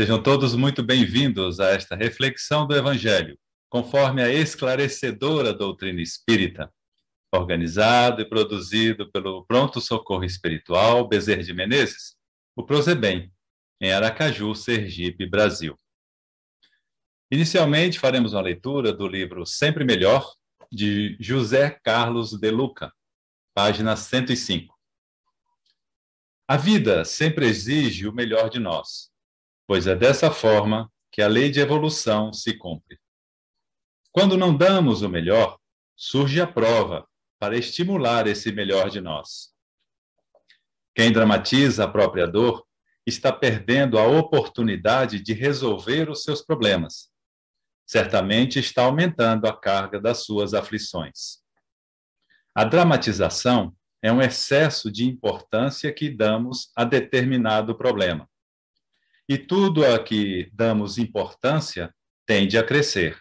Sejam todos muito bem-vindos a esta reflexão do Evangelho, conforme a esclarecedora doutrina espírita, organizado e produzido pelo Pronto Socorro Espiritual Bezerra de Menezes, o Prozebem, em Aracaju, Sergipe, Brasil. Inicialmente, faremos uma leitura do livro Sempre Melhor, de José Carlos de Luca, página 105. A vida sempre exige o melhor de nós pois é dessa forma que a lei de evolução se cumpre. Quando não damos o melhor, surge a prova para estimular esse melhor de nós. Quem dramatiza a própria dor está perdendo a oportunidade de resolver os seus problemas. Certamente está aumentando a carga das suas aflições. A dramatização é um excesso de importância que damos a determinado problema e tudo a que damos importância tende a crescer.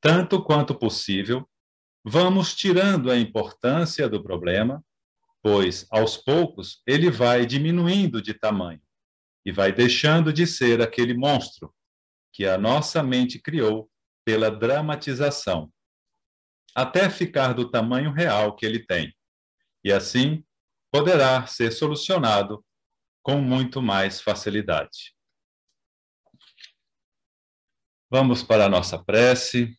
Tanto quanto possível, vamos tirando a importância do problema, pois, aos poucos, ele vai diminuindo de tamanho e vai deixando de ser aquele monstro que a nossa mente criou pela dramatização, até ficar do tamanho real que ele tem. E assim poderá ser solucionado com muito mais facilidade. Vamos para a nossa prece,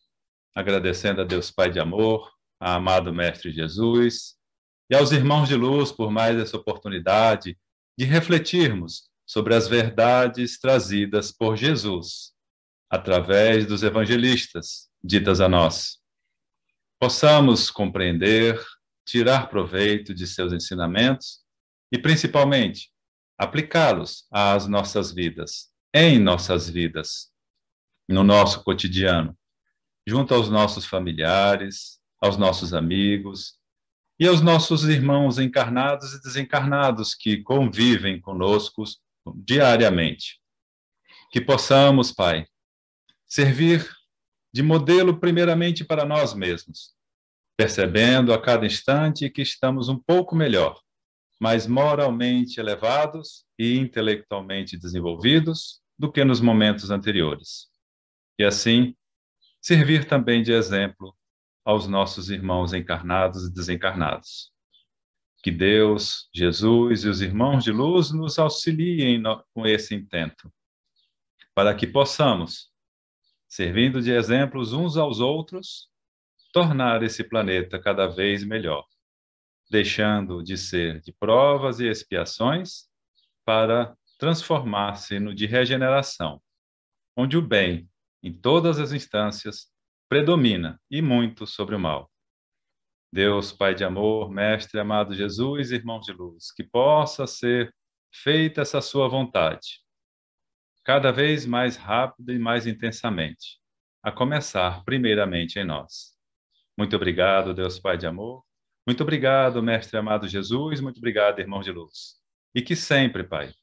agradecendo a Deus Pai de amor, a amado Mestre Jesus e aos irmãos de luz por mais essa oportunidade de refletirmos sobre as verdades trazidas por Jesus através dos evangelistas ditas a nós. Possamos compreender, tirar proveito de seus ensinamentos e, principalmente, aplicá-los às nossas vidas, em nossas vidas, no nosso cotidiano, junto aos nossos familiares, aos nossos amigos e aos nossos irmãos encarnados e desencarnados que convivem conosco diariamente. Que possamos, Pai, servir de modelo primeiramente para nós mesmos, percebendo a cada instante que estamos um pouco melhor mais moralmente elevados e intelectualmente desenvolvidos do que nos momentos anteriores. E assim, servir também de exemplo aos nossos irmãos encarnados e desencarnados. Que Deus, Jesus e os irmãos de luz nos auxiliem no, com esse intento, para que possamos, servindo de exemplos uns aos outros, tornar esse planeta cada vez melhor deixando de ser de provas e expiações para transformar-se no de regeneração, onde o bem, em todas as instâncias, predomina e muito sobre o mal. Deus, Pai de amor, Mestre amado Jesus, irmão de luz, que possa ser feita essa sua vontade, cada vez mais rápida e mais intensamente, a começar primeiramente em nós. Muito obrigado, Deus Pai de amor, muito obrigado, Mestre amado Jesus, muito obrigado, irmão de luz. E que sempre, Pai,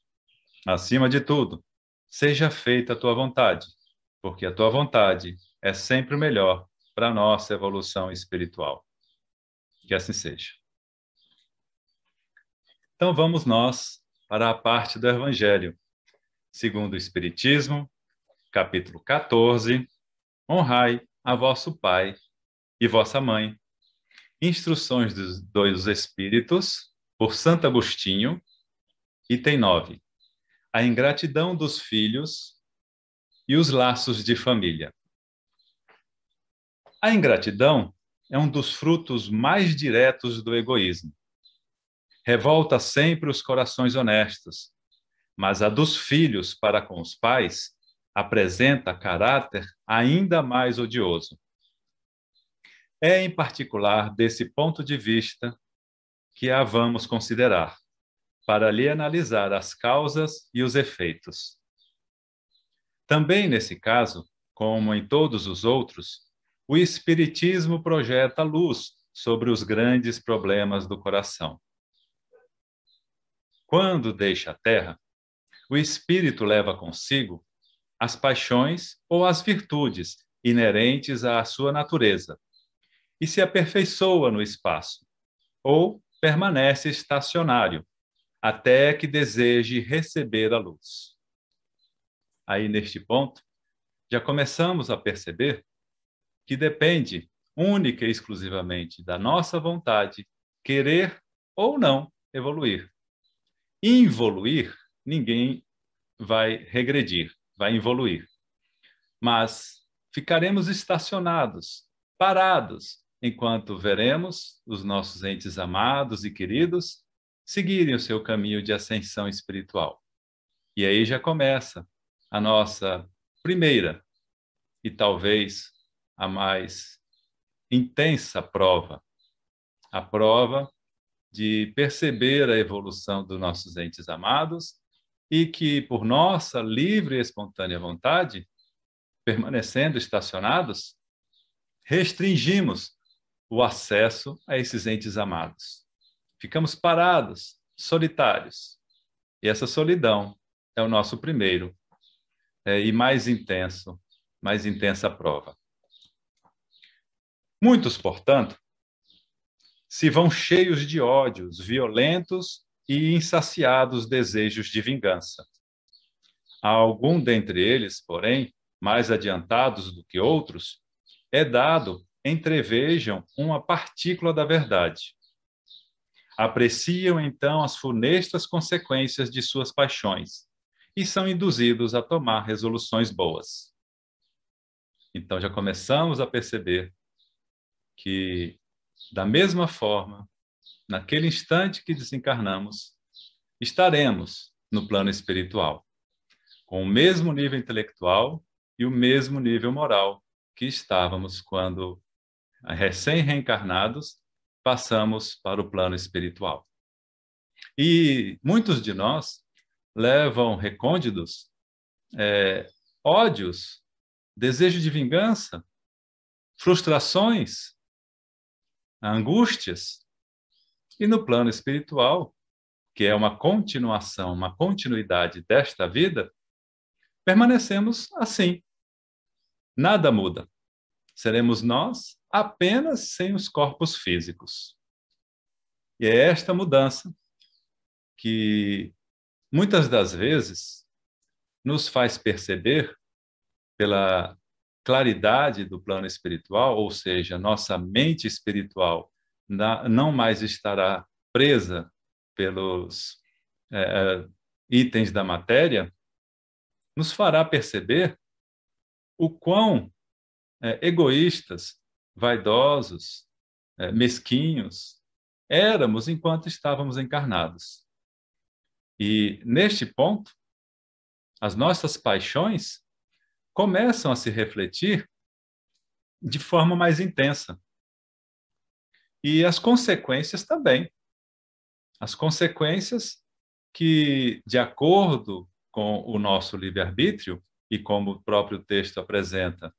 acima de tudo, seja feita a tua vontade, porque a tua vontade é sempre o melhor para a nossa evolução espiritual. Que assim seja. Então vamos nós para a parte do Evangelho, segundo o Espiritismo, capítulo 14. Honrai a vosso pai e vossa mãe, Instruções dos, dos Espíritos, por Santo Agostinho, item 9. A ingratidão dos filhos e os laços de família. A ingratidão é um dos frutos mais diretos do egoísmo. Revolta sempre os corações honestos, mas a dos filhos para com os pais apresenta caráter ainda mais odioso. É, em particular, desse ponto de vista que a vamos considerar, para lhe analisar as causas e os efeitos. Também nesse caso, como em todos os outros, o Espiritismo projeta luz sobre os grandes problemas do coração. Quando deixa a Terra, o Espírito leva consigo as paixões ou as virtudes inerentes à sua natureza, e se aperfeiçoa no espaço, ou permanece estacionário até que deseje receber a luz. Aí, neste ponto, já começamos a perceber que depende única e exclusivamente da nossa vontade querer ou não evoluir. Involuir, ninguém vai regredir, vai evoluir. Mas ficaremos estacionados, parados, enquanto veremos os nossos entes amados e queridos seguirem o seu caminho de ascensão espiritual. E aí já começa a nossa primeira e talvez a mais intensa prova, a prova de perceber a evolução dos nossos entes amados e que, por nossa livre e espontânea vontade, permanecendo estacionados, restringimos o acesso a esses entes amados. Ficamos parados, solitários. E essa solidão é o nosso primeiro é, e mais intenso, mais intensa prova. Muitos, portanto, se vão cheios de ódios, violentos e insaciados desejos de vingança. A algum dentre eles, porém, mais adiantados do que outros, é dado entrevejam uma partícula da verdade. Apreciam então as funestas consequências de suas paixões e são induzidos a tomar resoluções boas. Então já começamos a perceber que, da mesma forma, naquele instante que desencarnamos, estaremos no plano espiritual, com o mesmo nível intelectual e o mesmo nível moral que estávamos quando recém-reencarnados, passamos para o plano espiritual. E muitos de nós levam recônditos, é, ódios, desejo de vingança, frustrações, angústias. E no plano espiritual, que é uma continuação, uma continuidade desta vida, permanecemos assim. Nada muda. Seremos nós apenas sem os corpos físicos. E é esta mudança que muitas das vezes nos faz perceber pela claridade do plano espiritual, ou seja, nossa mente espiritual não mais estará presa pelos é, é, itens da matéria, nos fará perceber o quão é, egoístas vaidosos, é, mesquinhos, éramos enquanto estávamos encarnados. E, neste ponto, as nossas paixões começam a se refletir de forma mais intensa. E as consequências também. As consequências que, de acordo com o nosso livre-arbítrio, e como o próprio texto apresenta,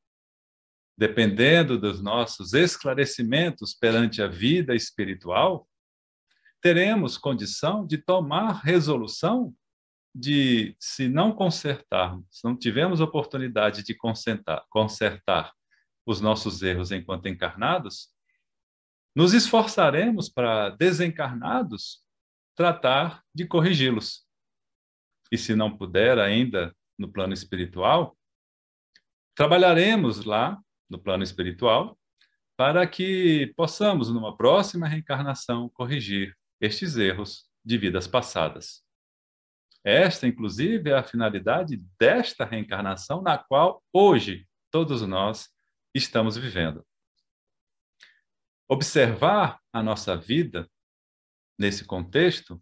dependendo dos nossos esclarecimentos perante a vida espiritual, teremos condição de tomar resolução de, se não consertarmos, se não tivermos oportunidade de consertar, consertar os nossos erros enquanto encarnados, nos esforçaremos para, desencarnados, tratar de corrigi-los. E se não puder ainda no plano espiritual, trabalharemos lá no plano espiritual, para que possamos, numa próxima reencarnação, corrigir estes erros de vidas passadas. Esta, inclusive, é a finalidade desta reencarnação, na qual hoje todos nós estamos vivendo. Observar a nossa vida nesse contexto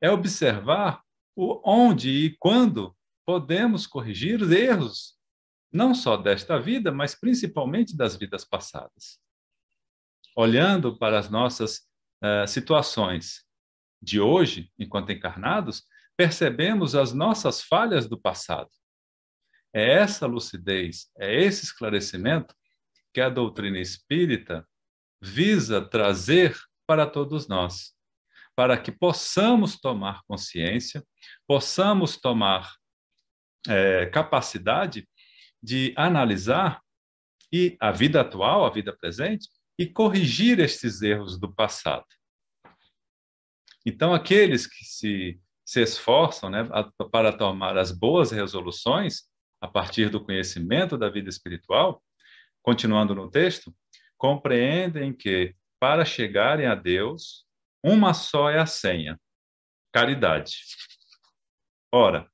é observar o onde e quando podemos corrigir os erros não só desta vida, mas principalmente das vidas passadas. Olhando para as nossas uh, situações de hoje, enquanto encarnados, percebemos as nossas falhas do passado. É essa lucidez, é esse esclarecimento que a doutrina espírita visa trazer para todos nós, para que possamos tomar consciência, possamos tomar é, capacidade de analisar e a vida atual, a vida presente, e corrigir estes erros do passado. Então, aqueles que se, se esforçam né, para tomar as boas resoluções a partir do conhecimento da vida espiritual, continuando no texto, compreendem que, para chegarem a Deus, uma só é a senha: caridade. Ora,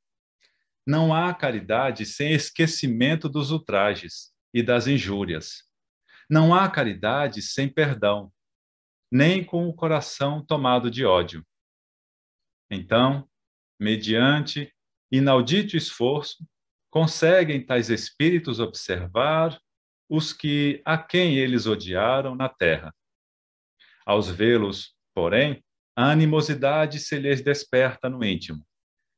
não há caridade sem esquecimento dos ultrajes e das injúrias. Não há caridade sem perdão, nem com o coração tomado de ódio. Então, mediante inaudito esforço, conseguem tais espíritos observar os que a quem eles odiaram na terra. Aos vê-los, porém, a animosidade se lhes desperta no íntimo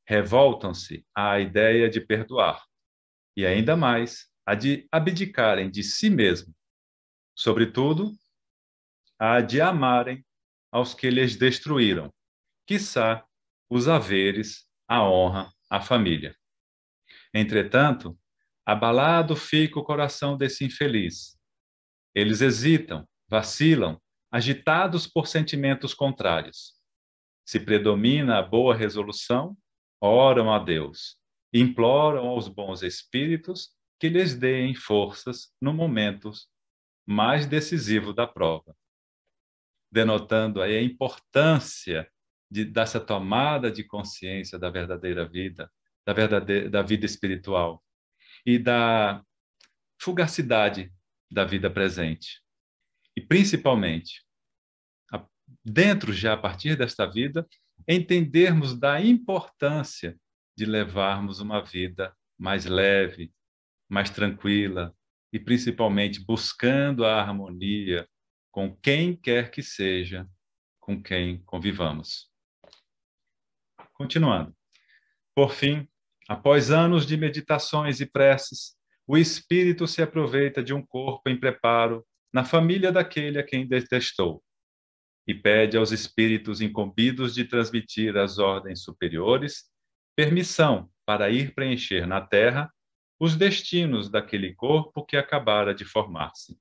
revoltam-se à ideia de perdoar, e ainda mais a de abdicarem de si mesmo, sobretudo a de amarem aos que lhes destruíram, quiçá os haveres, a honra, a família. Entretanto, abalado fica o coração desse infeliz. Eles hesitam, vacilam, agitados por sentimentos contrários. Se predomina a boa resolução, oram a Deus, imploram aos bons espíritos que lhes deem forças no momento mais decisivo da prova, denotando aí a importância de, dessa tomada de consciência da verdadeira vida, da, verdadeira, da vida espiritual e da fugacidade da vida presente. E principalmente, dentro já a partir desta vida, entendermos da importância de levarmos uma vida mais leve, mais tranquila e principalmente buscando a harmonia com quem quer que seja com quem convivamos. Continuando. Por fim, após anos de meditações e preces, o espírito se aproveita de um corpo em preparo na família daquele a quem detestou e pede aos espíritos incumbidos de transmitir às ordens superiores permissão para ir preencher na Terra os destinos daquele corpo que acabara de formar-se.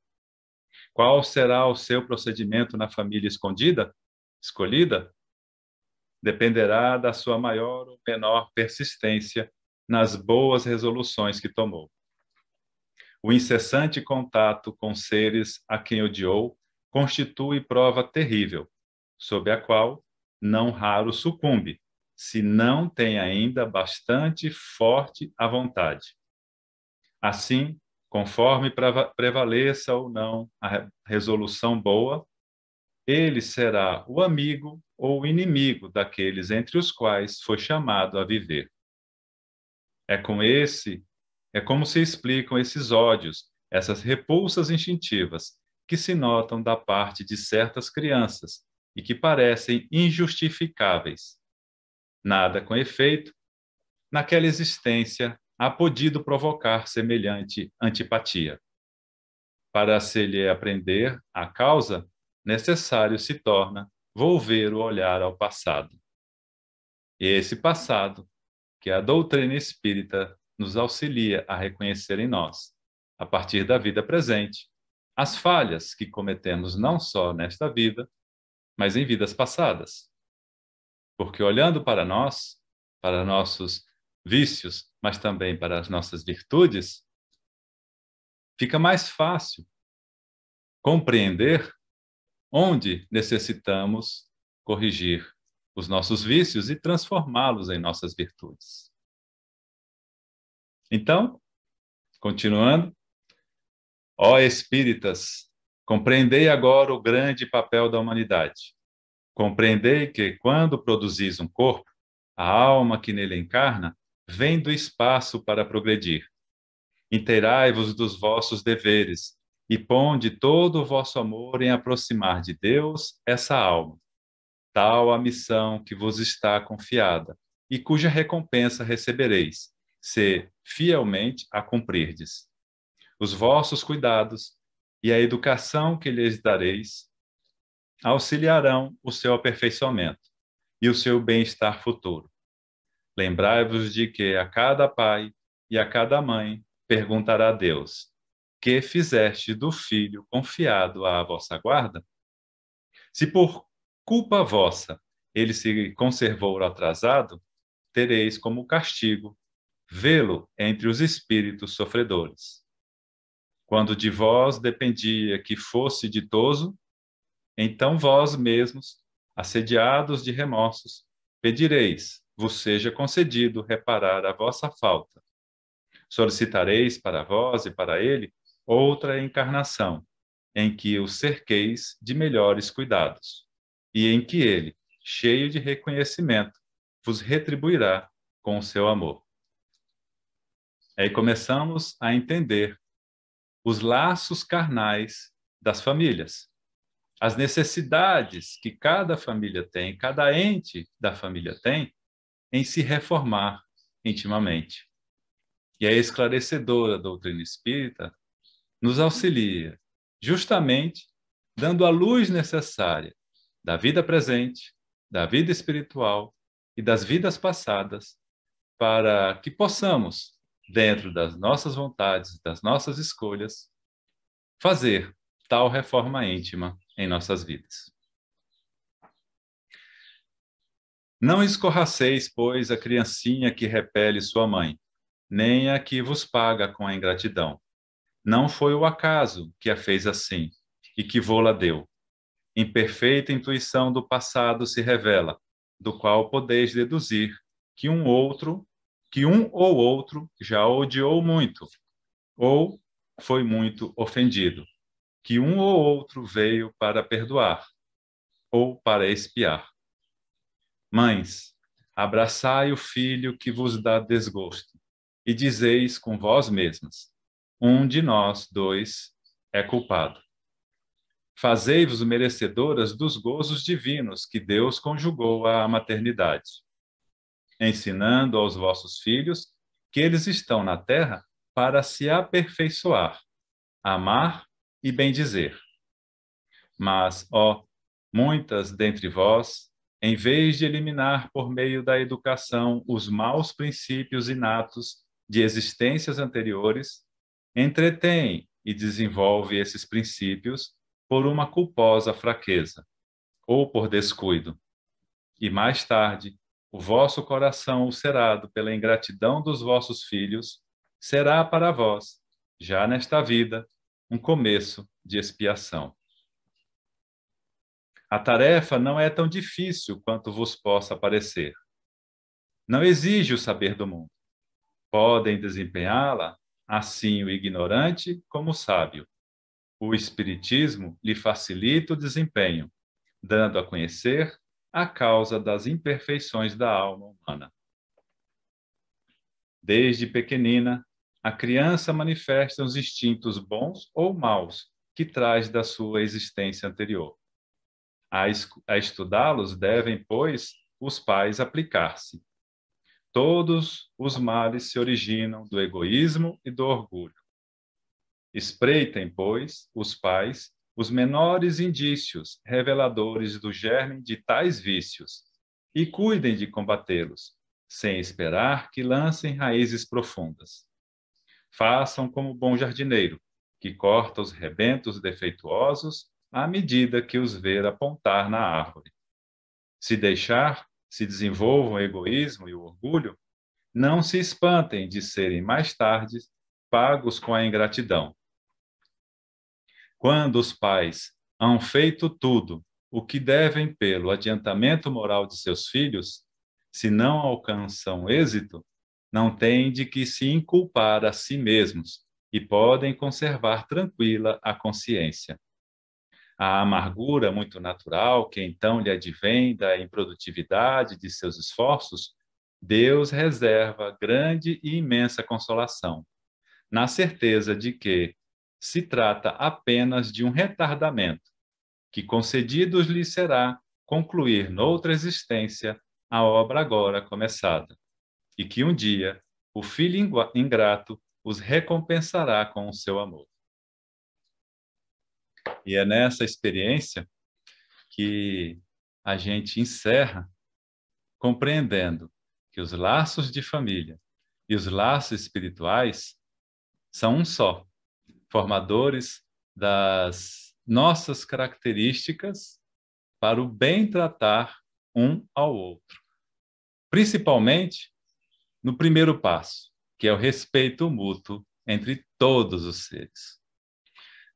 Qual será o seu procedimento na família escondida? Escolhida? Dependerá da sua maior ou menor persistência nas boas resoluções que tomou. O incessante contato com seres a quem odiou constitui prova terrível, sob a qual não raro sucumbe, se não tem ainda bastante forte a vontade. Assim, conforme prevaleça ou não a resolução boa, ele será o amigo ou inimigo daqueles entre os quais foi chamado a viver. É com esse, é como se explicam esses ódios, essas repulsas instintivas que se notam da parte de certas crianças e que parecem injustificáveis. Nada, com efeito, naquela existência há podido provocar semelhante antipatia. Para se lhe aprender a causa, necessário se torna volver o olhar ao passado. E esse passado, que a doutrina espírita nos auxilia a reconhecer em nós, a partir da vida presente, as falhas que cometemos não só nesta vida, mas em vidas passadas. Porque olhando para nós, para nossos vícios, mas também para as nossas virtudes, fica mais fácil compreender onde necessitamos corrigir os nossos vícios e transformá-los em nossas virtudes. Então, continuando, Ó espíritas, compreendei agora o grande papel da humanidade. Compreendei que, quando produzis um corpo, a alma que nele encarna vem do espaço para progredir. Inteirai-vos dos vossos deveres e ponde todo o vosso amor em aproximar de Deus essa alma. Tal a missão que vos está confiada e cuja recompensa recebereis, se fielmente a cumprirdes os vossos cuidados e a educação que lhes dareis auxiliarão o seu aperfeiçoamento e o seu bem-estar futuro. Lembrai-vos de que a cada pai e a cada mãe perguntará a Deus: Que fizeste do filho confiado à vossa guarda? Se por culpa vossa ele se conservou atrasado, tereis como castigo vê-lo entre os espíritos sofredores. Quando de vós dependia que fosse ditoso, então vós mesmos, assediados de remorsos, pedireis, vos seja concedido reparar a vossa falta. Solicitareis para vós e para ele outra encarnação, em que o cerqueis de melhores cuidados, e em que ele, cheio de reconhecimento, vos retribuirá com o seu amor. Aí começamos a entender os laços carnais das famílias, as necessidades que cada família tem, cada ente da família tem, em se reformar intimamente. E a esclarecedora doutrina espírita nos auxilia, justamente dando a luz necessária da vida presente, da vida espiritual e das vidas passadas, para que possamos dentro das nossas vontades, das nossas escolhas, fazer tal reforma íntima em nossas vidas. Não escorraceis, pois, a criancinha que repele sua mãe, nem a que vos paga com a ingratidão. Não foi o acaso que a fez assim, e que vô-la deu. Imperfeita intuição do passado se revela, do qual podeis deduzir que um outro que um ou outro já odiou muito, ou foi muito ofendido, que um ou outro veio para perdoar, ou para expiar. Mães, abraçai o filho que vos dá desgosto, e dizeis com vós mesmas: um de nós dois é culpado. Fazei-vos merecedoras dos gozos divinos que Deus conjugou à maternidade ensinando aos vossos filhos que eles estão na terra para se aperfeiçoar, amar e bendizer. Mas, ó, muitas dentre vós, em vez de eliminar por meio da educação os maus princípios inatos de existências anteriores, entretém e desenvolve esses princípios por uma culposa fraqueza ou por descuido. E mais tarde, o vosso coração ulcerado pela ingratidão dos vossos filhos será para vós, já nesta vida, um começo de expiação. A tarefa não é tão difícil quanto vos possa parecer. Não exige o saber do mundo. Podem desempenhá-la assim o ignorante como o sábio. O Espiritismo lhe facilita o desempenho, dando a conhecer a causa das imperfeições da alma humana. Desde pequenina, a criança manifesta os instintos bons ou maus que traz da sua existência anterior. A, a estudá-los devem, pois, os pais aplicar-se. Todos os males se originam do egoísmo e do orgulho. Espreitem, pois, os pais, os menores indícios reveladores do germe de tais vícios e cuidem de combatê-los, sem esperar que lancem raízes profundas. Façam como bom jardineiro, que corta os rebentos defeituosos à medida que os ver apontar na árvore. Se deixar, se desenvolvam o egoísmo e o orgulho, não se espantem de serem mais tarde pagos com a ingratidão, quando os pais hão feito tudo o que devem pelo adiantamento moral de seus filhos, se não alcançam êxito, não têm de que se inculpar a si mesmos e podem conservar tranquila a consciência. A amargura muito natural que então lhe advém da improdutividade de seus esforços, Deus reserva grande e imensa consolação, na certeza de que, se trata apenas de um retardamento, que concedidos lhe será concluir noutra existência a obra agora começada, e que um dia o filho ingrato os recompensará com o seu amor. E é nessa experiência que a gente encerra compreendendo que os laços de família e os laços espirituais são um só formadores das nossas características para o bem tratar um ao outro. Principalmente no primeiro passo, que é o respeito mútuo entre todos os seres.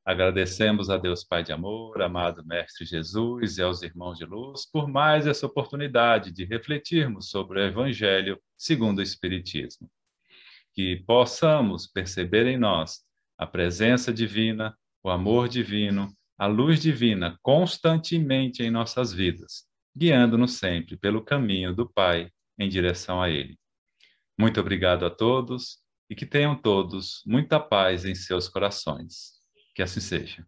Agradecemos a Deus Pai de amor, amado Mestre Jesus e aos irmãos de luz por mais essa oportunidade de refletirmos sobre o Evangelho segundo o Espiritismo. Que possamos perceber em nós a presença divina, o amor divino, a luz divina constantemente em nossas vidas, guiando-nos sempre pelo caminho do Pai em direção a Ele. Muito obrigado a todos e que tenham todos muita paz em seus corações. Que assim seja.